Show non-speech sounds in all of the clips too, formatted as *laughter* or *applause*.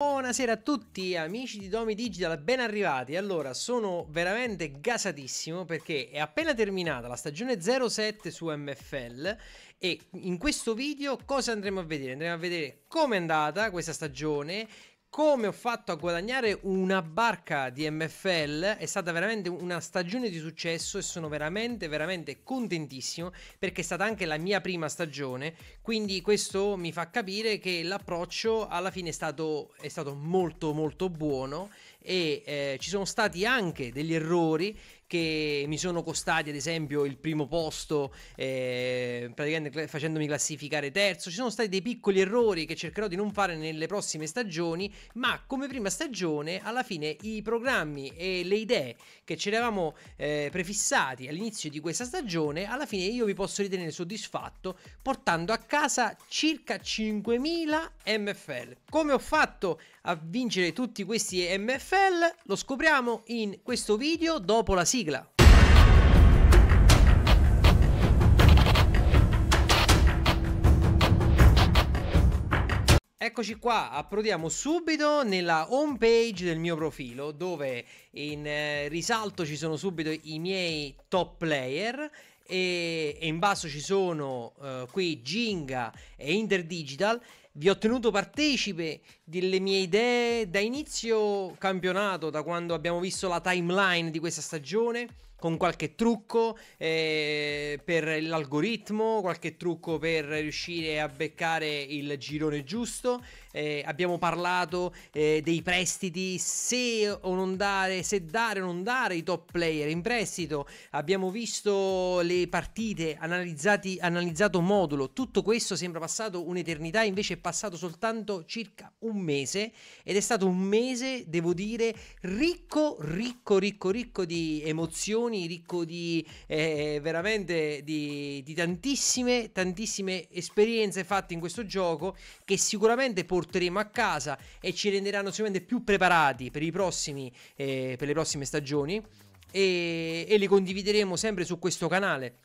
Buonasera a tutti amici di Domi Digital, ben arrivati. Allora, sono veramente gasatissimo perché è appena terminata la stagione 07 su MFL e in questo video cosa andremo a vedere? Andremo a vedere come è andata questa stagione, come ho fatto a guadagnare una barca di MFL è stata veramente una stagione di successo e sono veramente veramente contentissimo perché è stata anche la mia prima stagione quindi questo mi fa capire che l'approccio alla fine è stato, è stato molto molto buono e eh, ci sono stati anche degli errori che mi sono costati ad esempio il primo posto eh, praticamente facendomi classificare terzo, ci sono stati dei piccoli errori che cercherò di non fare nelle prossime stagioni, ma come prima stagione alla fine i programmi e le idee che ci eravamo eh, prefissati all'inizio di questa stagione, alla fine io vi posso ritenere soddisfatto portando a casa circa 5.000 MFL. Come ho fatto a vincere tutti questi MFL? Lo scopriamo in questo video dopo la sigla. Eccoci qua, approdiamo subito nella home page del mio profilo dove in eh, risalto ci sono subito i miei top player e, e in basso ci sono eh, qui Ginga e Interdigital vi ho tenuto partecipe delle mie idee da inizio campionato, da quando abbiamo visto la timeline di questa stagione con qualche trucco eh, per l'algoritmo, qualche trucco per riuscire a beccare il girone giusto. Eh, abbiamo parlato eh, dei prestiti, se o non dare, se dare o non dare i top player in prestito. Abbiamo visto le partite, analizzato modulo. Tutto questo sembra passato un'eternità, invece è passato soltanto circa un mese ed è stato un mese, devo dire, ricco, ricco, ricco, ricco di emozioni emozioni, ricco di eh, veramente di, di, tantissime, tantissime esperienze fatte in questo gioco che sicuramente porteremo a casa e ci renderanno sicuramente più preparati per, prossimi, eh, per le prossime stagioni e, e le condivideremo sempre su questo canale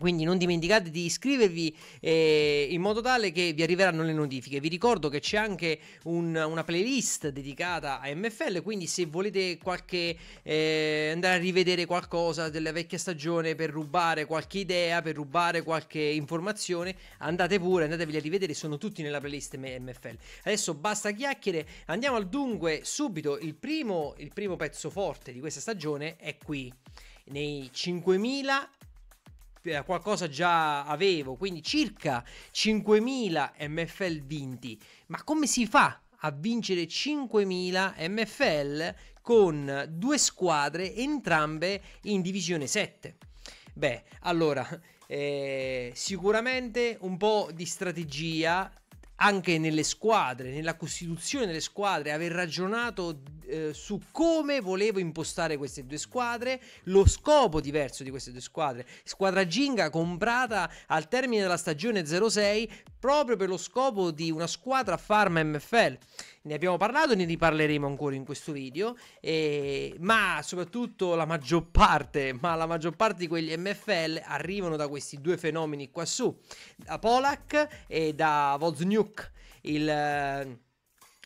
quindi non dimenticate di iscrivervi eh, in modo tale che vi arriveranno le notifiche. Vi ricordo che c'è anche un, una playlist dedicata a MFL, quindi se volete qualche, eh, andare a rivedere qualcosa della vecchia stagione per rubare qualche idea, per rubare qualche informazione, andate pure, andatevi a rivedere, sono tutti nella playlist MFL. Adesso basta chiacchiere, andiamo al dunque subito. il primo, il primo pezzo forte di questa stagione è qui nei 5000 eh, qualcosa già avevo, quindi circa 5.000 MFL vinti. Ma come si fa a vincere 5.000 MFL con due squadre entrambe in divisione 7? Beh, allora, eh, sicuramente un po' di strategia anche nelle squadre, nella costituzione delle squadre, aver ragionato eh, su come volevo impostare queste due squadre, lo scopo diverso di queste due squadre. Squadra Ginga comprata al termine della stagione 06 proprio per lo scopo di una squadra farma MFL ne abbiamo parlato, ne riparleremo ancora in questo video, e, ma soprattutto la maggior parte, ma la maggior parte di quegli MFL arrivano da questi due fenomeni qua su, da Polak e da Wozniuk, il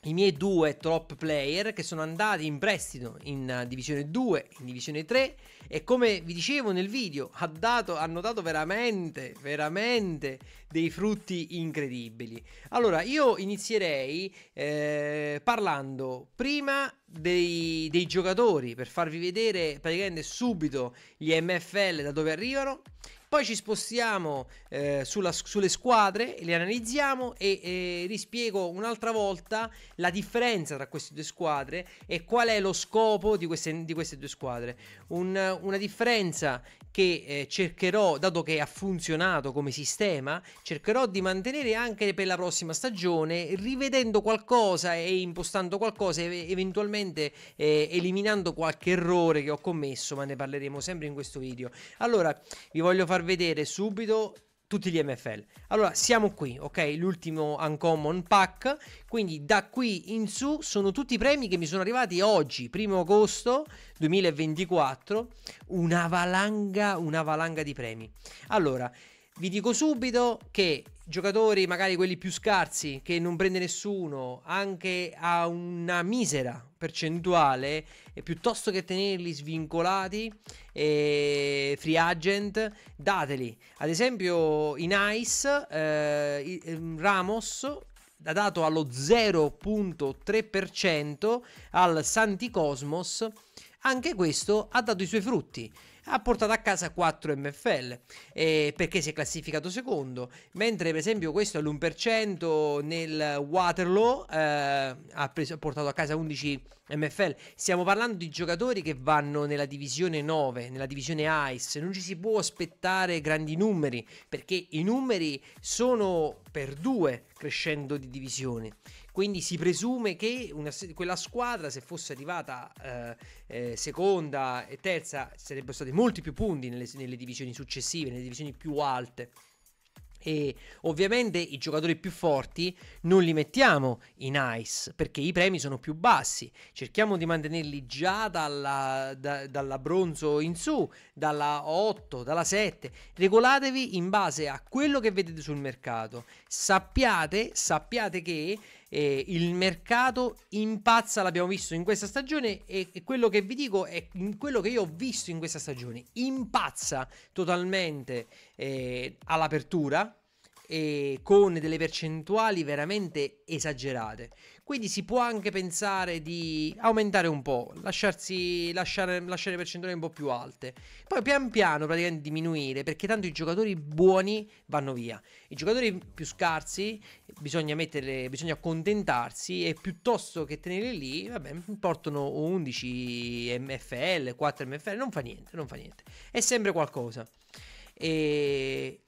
i miei due top player che sono andati in prestito in eh, Divisione 2 in Divisione 3 e come vi dicevo nel video ha dato, hanno dato veramente, veramente dei frutti incredibili. Allora io inizierei eh, parlando prima dei, dei giocatori per farvi vedere praticamente subito gli MFL da dove arrivano poi ci spostiamo eh, sulla, sulle squadre, le analizziamo e, e rispiego un'altra volta la differenza tra queste due squadre e qual è lo scopo di queste, di queste due squadre. Un, una differenza che eh, cercherò, dato che ha funzionato come sistema, cercherò di mantenere anche per la prossima stagione, rivedendo qualcosa e impostando qualcosa, e eventualmente eh, eliminando qualche errore che ho commesso, ma ne parleremo sempre in questo video. Allora, vi voglio far vedere subito tutti gli MFL. Allora, siamo qui, ok? L'ultimo Uncommon Pack, quindi da qui in su sono tutti i premi che mi sono arrivati oggi, primo agosto 2024, una valanga, una valanga di premi. Allora, vi dico subito che giocatori magari quelli più scarsi che non prende nessuno anche a una misera percentuale e piuttosto che tenerli svincolati e free agent dateli ad esempio in ice eh, ehm, Ramos ha dato allo 0.3% al Santi Cosmos anche questo ha dato i suoi frutti ha portato a casa 4 MFL eh, perché si è classificato secondo, mentre per esempio questo all'1% nel Waterloo eh, ha, preso, ha portato a casa 11 MFL. MFL, stiamo parlando di giocatori che vanno nella divisione 9, nella divisione ICE, non ci si può aspettare grandi numeri perché i numeri sono per due crescendo di divisione. Quindi si presume che una, quella squadra, se fosse arrivata eh, eh, seconda e terza, sarebbero stati molti più punti nelle, nelle divisioni successive, nelle divisioni più alte e ovviamente i giocatori più forti non li mettiamo in ice perché i premi sono più bassi, cerchiamo di mantenerli già dalla, da, dalla bronzo in su, dalla 8, dalla 7, regolatevi in base a quello che vedete sul mercato, sappiate, sappiate che eh, il mercato impazza, l'abbiamo visto in questa stagione e, e quello che vi dico è quello che io ho visto in questa stagione, impazza totalmente eh, all'apertura, eh, con delle percentuali veramente esagerate. Quindi si può anche pensare di aumentare un po', lasciarsi, lasciare, lasciare percentuali un po' più alte. Poi pian piano praticamente diminuire perché tanto i giocatori buoni vanno via. I giocatori più scarsi bisogna, metterle, bisogna accontentarsi e piuttosto che tenerli lì, vabbè, portano 11 MFL, 4 MFL, non fa niente, non fa niente. È sempre qualcosa. E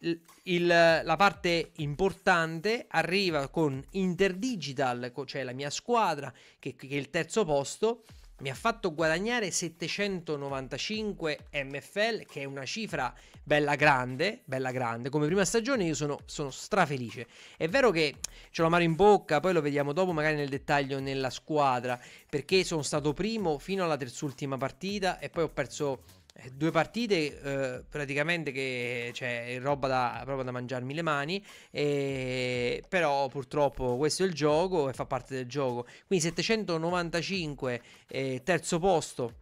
il, la parte importante arriva con Interdigital, cioè la mia squadra, che, che è il terzo posto, mi ha fatto guadagnare 795 MFL, che è una cifra bella grande, bella grande. Come prima stagione io sono, sono strafelice. È vero che ce l'ho amaro in bocca, poi lo vediamo dopo magari nel dettaglio nella squadra, perché sono stato primo fino alla terz'ultima partita e poi ho perso eh, due partite eh, praticamente che c'è cioè, roba da, proprio da mangiarmi le mani, e... però purtroppo questo è il gioco e fa parte del gioco. Quindi 795 eh, terzo posto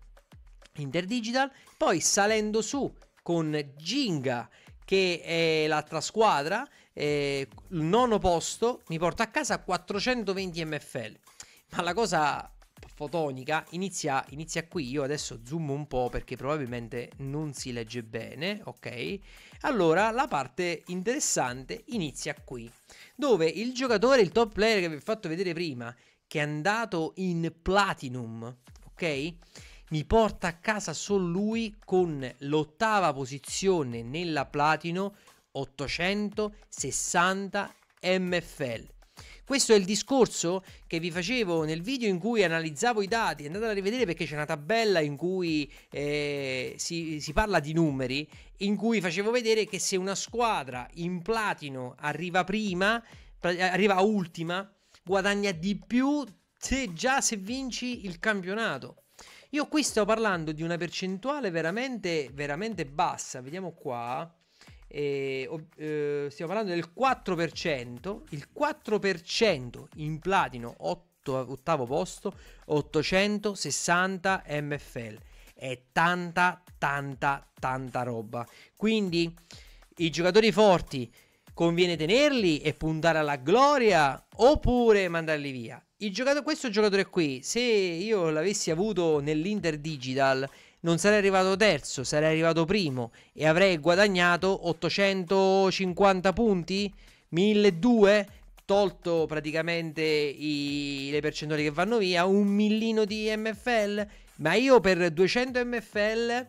Interdigital, poi salendo su con Ginga che è l'altra squadra, eh, il nono posto mi porta a casa 420 MFL. Ma la cosa fotonica inizia, inizia qui. Io adesso zoom un po' perché probabilmente non si legge bene, ok? Allora la parte interessante inizia qui, dove il giocatore, il top player che vi ho fatto vedere prima, che è andato in platinum, ok? Mi porta a casa solo lui con l'ottava posizione nella platino 860 MFL. Questo è il discorso che vi facevo nel video in cui analizzavo i dati, andate a rivedere perché c'è una tabella in cui eh, si, si parla di numeri, in cui facevo vedere che se una squadra in platino arriva prima, arriva ultima, guadagna di più se già se vinci il campionato. Io qui sto parlando di una percentuale veramente, veramente bassa. Vediamo qua. Eh, eh, stiamo parlando del 4%, il 4% in platino 8, ottavo posto, 860 MFL. È tanta, tanta, tanta roba. Quindi i giocatori forti conviene tenerli e puntare alla gloria oppure mandarli via. Giocato, questo giocatore qui, se io l'avessi avuto nell'Inter Digital non sarei arrivato terzo, sarei arrivato primo e avrei guadagnato 850 punti, 1200, tolto praticamente i, le percentuali che vanno via, un millino di MFL, ma io per 200 MFL,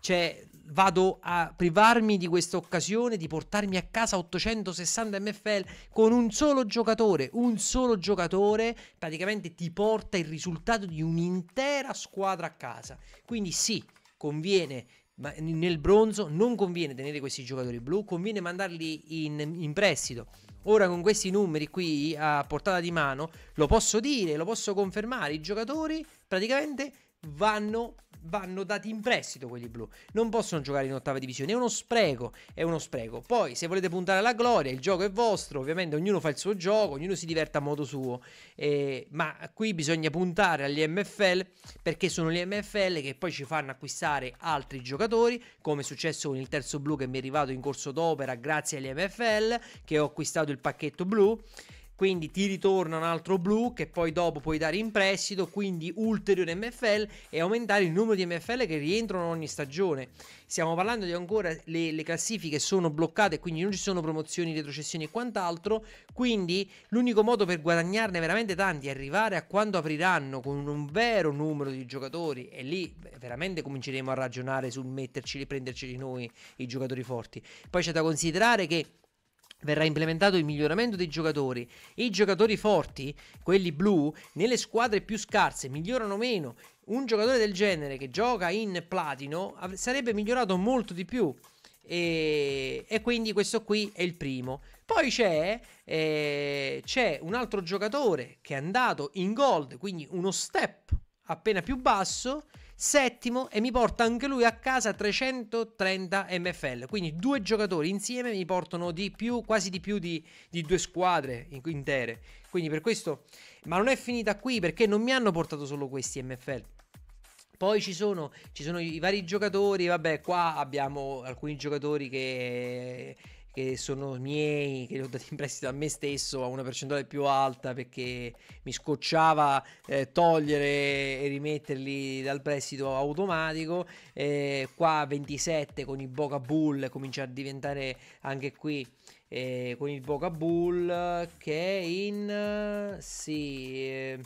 cioè vado a privarmi di questa occasione di portarmi a casa 860 MFL con un solo giocatore. Un solo giocatore praticamente ti porta il risultato di un'intera squadra a casa. Quindi sì, conviene ma nel bronzo non conviene tenere questi giocatori blu, conviene mandarli in, in, prestito. Ora con questi numeri qui a portata di mano lo posso dire, lo posso confermare, i giocatori praticamente vanno vanno dati in prestito quelli blu. Non possono giocare in ottava divisione, è uno spreco, è uno spreco. Poi se volete puntare alla gloria, il gioco è vostro, ovviamente ognuno fa il suo gioco, ognuno si diverte a modo suo, eh, ma qui bisogna puntare agli MFL perché sono gli MFL che poi ci fanno acquistare altri giocatori, come è successo con il terzo blu che mi è arrivato in corso d'opera grazie agli MFL che ho acquistato il pacchetto blu quindi ti ritorna un altro blu che poi dopo puoi dare in prestito, quindi ulteriore MFL e aumentare il numero di MFL che rientrano ogni stagione. Stiamo parlando di ancora le, le classifiche sono bloccate, quindi non ci sono promozioni, retrocessioni e quant'altro, quindi l'unico modo per guadagnarne veramente tanti è arrivare a quando apriranno con un vero numero di giocatori e lì veramente cominceremo a ragionare sul metterci, riprenderci di noi i giocatori forti. Poi c'è da considerare che Verrà implementato il miglioramento dei giocatori. I giocatori forti, quelli blu, nelle squadre più scarse migliorano meno. Un giocatore del genere che gioca in platino sarebbe migliorato molto di più. E, e quindi questo qui è il primo. Poi c'è, eh, c'è un altro giocatore che è andato in gold, quindi uno step appena più basso settimo e mi porta anche lui a casa 330 MFL. Quindi due giocatori insieme mi portano di più, quasi di più di, di due squadre intere. Quindi per questo, ma non è finita qui perché non mi hanno portato solo questi MFL. Poi ci sono, ci sono i vari giocatori, vabbè qua abbiamo alcuni giocatori che che sono miei, che li ho dati in prestito a me stesso a una percentuale più alta perché mi scocciava eh, togliere e rimetterli dal prestito automatico. Eh, qua 27 con i Boca Bull comincia a diventare anche qui eh, con il Boca Bull che è in sì eh,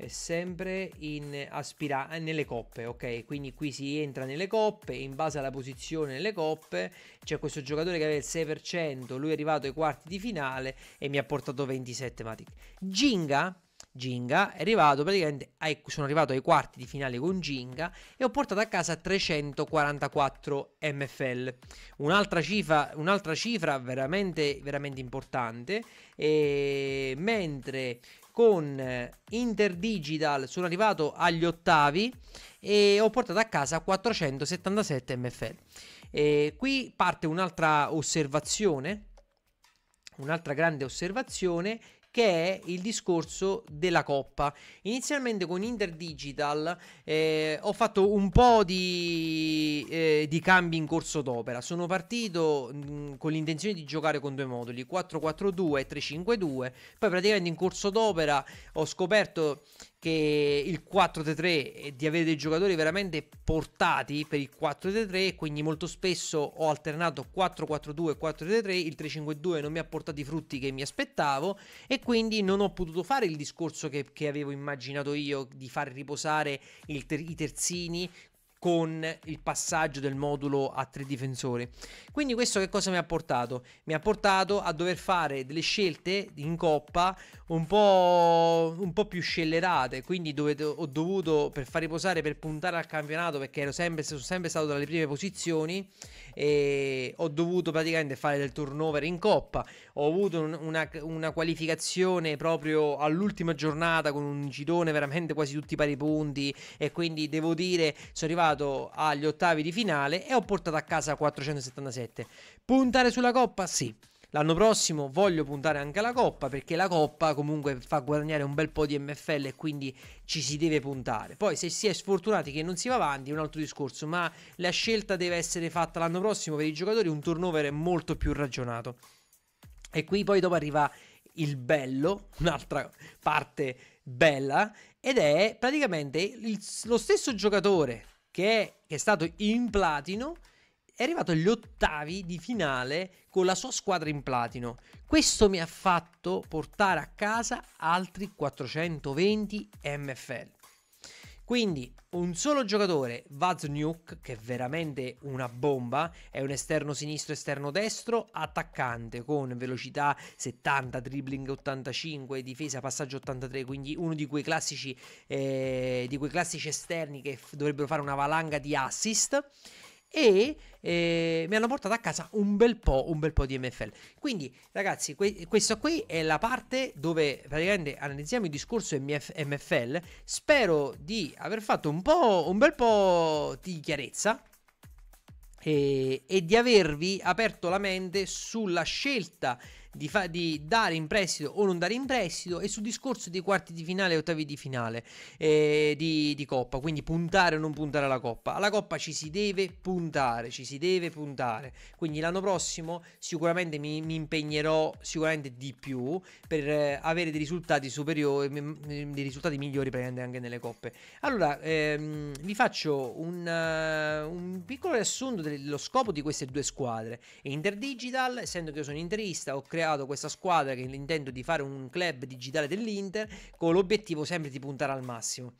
eh, sempre in aspira- eh, nelle coppe, ok? Quindi qui si entra nelle coppe, in base alla posizione nelle coppe, c'è questo giocatore che aveva il 6%, lui è arrivato ai quarti di finale e mi ha portato 27 matic. Ginga Ginga, è arrivato praticamente ai, sono arrivato ai quarti di finale con Ginga e ho portato a casa 344 MFL. Un'altra cifra, un'altra cifra veramente, veramente importante. E ehm, mentre con eh, Interdigital sono arrivato agli ottavi e ho portato a casa 477 mfl. E qui parte un'altra osservazione, un'altra grande osservazione che è il discorso della coppa. Inizialmente con Inter Digital eh, ho fatto un po' di, eh, di, cambi in corso d'opera. Sono partito mh, mm, con l'intenzione di giocare con due moduli 4-4-2 e 3-5-2. Poi praticamente in corso d'opera ho scoperto che il 4-3-3 e di avere dei giocatori veramente portati per il 4-3-3 quindi molto spesso ho alternato 4-4-2 e 4-3-3 il 3-5-2 non mi ha portato i frutti che mi aspettavo e quindi non ho potuto fare il discorso che, che avevo immaginato io di far riposare ter- i terzini con il passaggio del modulo a tre difensori. Quindi questo che cosa mi ha portato? Mi ha portato a dover fare delle scelte in coppa un po', un po più scellerate, quindi dove ho dovuto per far riposare, per puntare al campionato, perché ero sempre, sono sempre stato dalle prime posizioni, e ho dovuto praticamente fare del turnover in coppa, ho avuto una, una qualificazione proprio all'ultima giornata con un girone veramente quasi tutti pari punti e quindi devo dire sono arrivato agli ottavi di finale e ho portato a casa 477. Puntare sulla coppa? Sì. L'anno prossimo voglio puntare anche alla Coppa perché la Coppa comunque fa guadagnare un bel po' di MFL e quindi ci si deve puntare. Poi se si è sfortunati che non si va avanti è un altro discorso, ma la scelta deve essere fatta l'anno prossimo per i giocatori, un turnover è molto più ragionato. E qui poi dopo arriva il bello, *laughs* un'altra parte bella, ed è praticamente il, lo stesso giocatore che è, che è stato in platino è arrivato agli ottavi di finale con la sua squadra in platino. Questo mi ha fatto portare a casa altri 420 MFL. Quindi un solo giocatore, Vaznuk, che è veramente una bomba, è un esterno sinistro, esterno destro, attaccante con velocità 70, dribbling 85, difesa passaggio 83, quindi uno di quei classici, eh, di quei classici esterni che f- dovrebbero fare una valanga di assist e eh, mi hanno portato a casa un bel, un bel po', di MFL. Quindi ragazzi, que- questa qui è la parte dove praticamente analizziamo il discorso MF- MFL. Spero di aver fatto un, un bel po' di chiarezza e, e, di avervi aperto la mente sulla scelta di, fa- di, dare in prestito o non dare in prestito e sul discorso dei quarti di finale e ottavi di finale eh, di, di, Coppa, quindi puntare o non puntare alla Coppa. Alla Coppa ci si deve puntare, ci si deve puntare, quindi l'anno prossimo sicuramente mi, mi impegnerò sicuramente di più per eh, avere dei risultati superiori, mm, mm, dei risultati migliori praticamente anche nelle Coppe. Allora, ehm, vi faccio un, uh, un piccolo riassunto dello scopo di queste due squadre. Interdigital, essendo che io sono interista, ho creato creato questa squadra che l'intento di fare un club digitale dell'Inter con l'obiettivo sempre di puntare al massimo.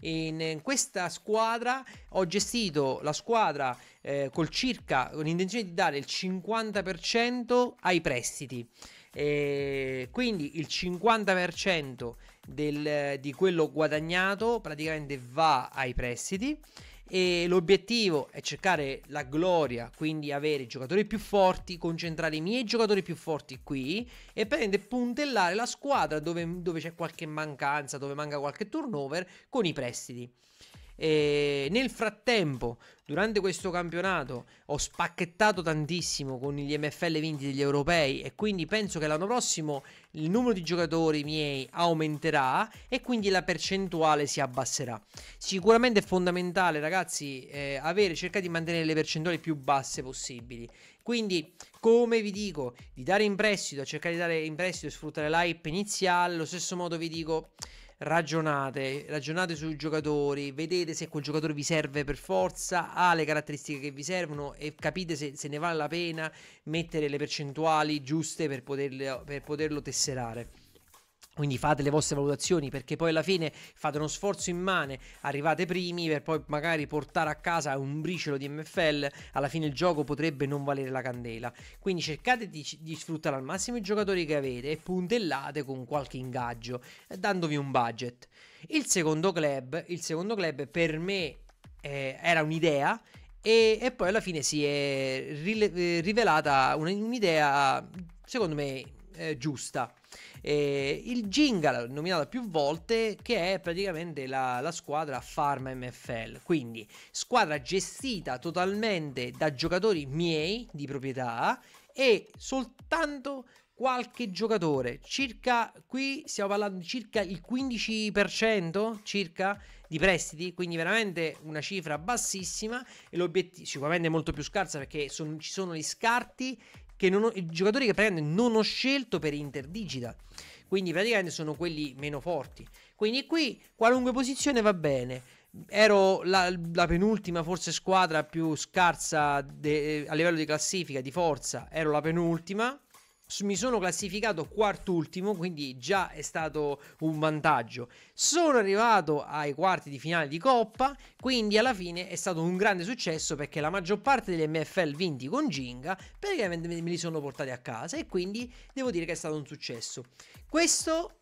In eh, questa squadra ho gestito la squadra eh, con circa con l'intenzione di dare il 50% ai prestiti. E quindi il 50% del, di quello guadagnato praticamente va ai prestiti e l'obiettivo è cercare la gloria, quindi avere i giocatori più forti, concentrare i miei giocatori più forti qui e prendere puntellare la squadra dove, dove c'è qualche mancanza, dove manca qualche turnover con i prestiti. E nel frattempo, durante questo campionato, ho spacchettato tantissimo con gli MFL vinti degli europei e quindi penso che l'anno prossimo il numero di giocatori miei aumenterà e quindi la percentuale si abbasserà. Sicuramente è fondamentale, ragazzi, eh, avere, cercare di mantenere le percentuali più basse possibili. Quindi, come vi dico, di dare in prestito, cercare di dare in prestito e sfruttare l'hype iniziale, allo stesso modo vi dico ragionate, ragionate sui giocatori, vedete se quel giocatore vi serve per forza, ha le caratteristiche che vi servono e capite se, se ne vale la pena mettere le percentuali giuste per, poterle, per poterlo tesserare. Quindi fate le vostre valutazioni perché poi alla fine fate uno sforzo immane, arrivate primi per poi magari portare a casa un briciolo di MFL, alla fine il gioco potrebbe non valere la candela. Quindi cercate di, di sfruttare al massimo i giocatori che avete e puntellate con qualche ingaggio, eh, dandovi un budget. Il secondo club, il secondo club per me eh, era un'idea e, e, poi alla fine si è eh, rivelata un'idea secondo me eh, giusta. Eh, il Jingle, nominato più volte, che è praticamente la, la squadra Farm MFL, quindi squadra gestita totalmente da giocatori miei di proprietà e soltanto qualche giocatore, circa qui stiamo parlando di circa il 15% circa di prestiti, quindi veramente una cifra bassissima e l'obiettivo sicuramente molto più scarsa perché sono, ci sono gli scarti che non ho, i giocatori che praticamente non ho scelto per Interdigita. Quindi praticamente sono quelli meno forti. Quindi qui qualunque posizione va bene. Ero la, la penultima, forse squadra più scarsa de, eh, a livello di classifica, di forza. Ero la penultima, mi sono classificato quart'ultimo, quindi già è stato un vantaggio. Sono arrivato ai quarti di finale di Coppa, quindi alla fine è stato un grande successo perché la maggior parte degli MFL vinti con Ginga praticamente me li sono portati a casa e quindi devo dire che è stato un successo. Questo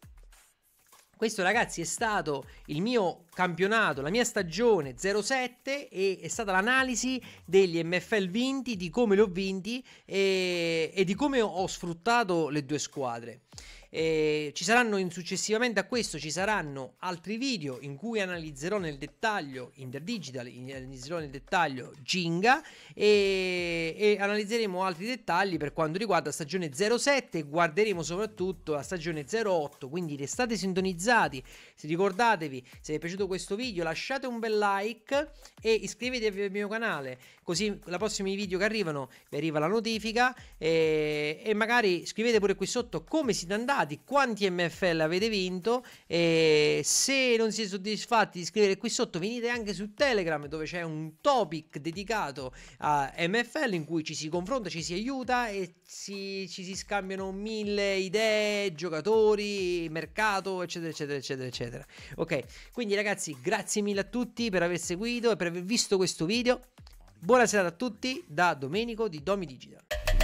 questo ragazzi è stato il mio campionato, la mia stagione 07 e è stata l'analisi degli MFL vinti, di come li ho vinti e, e di come ho sfruttato le due squadre. E ci saranno in, successivamente a questo ci saranno altri video in cui analizzerò nel dettaglio Interdigital, analizzerò nel dettaglio Ginga e, e analizzeremo altri dettagli per quanto riguarda stagione 07 e guarderemo soprattutto la stagione 08, quindi restate sintonizzati, se ricordatevi se vi è piaciuto piaciuto questo video lasciate un bel like e iscrivetevi al mio canale così la prossima video che arrivano vi arriva la notifica e, e, magari scrivete pure qui sotto come siete andati, quanti MFL avete vinto e se non siete soddisfatti di scrivere qui sotto venite anche su Telegram dove c'è un topic dedicato a MFL in cui ci si confronta, ci si aiuta e si, ci si scambiano mille idee, giocatori, mercato eccetera eccetera eccetera eccetera. Ok, quindi ragazzi grazie mille a tutti per aver seguito e per aver visto questo video. Buonasera a tutti da Domenico di Domi Digita.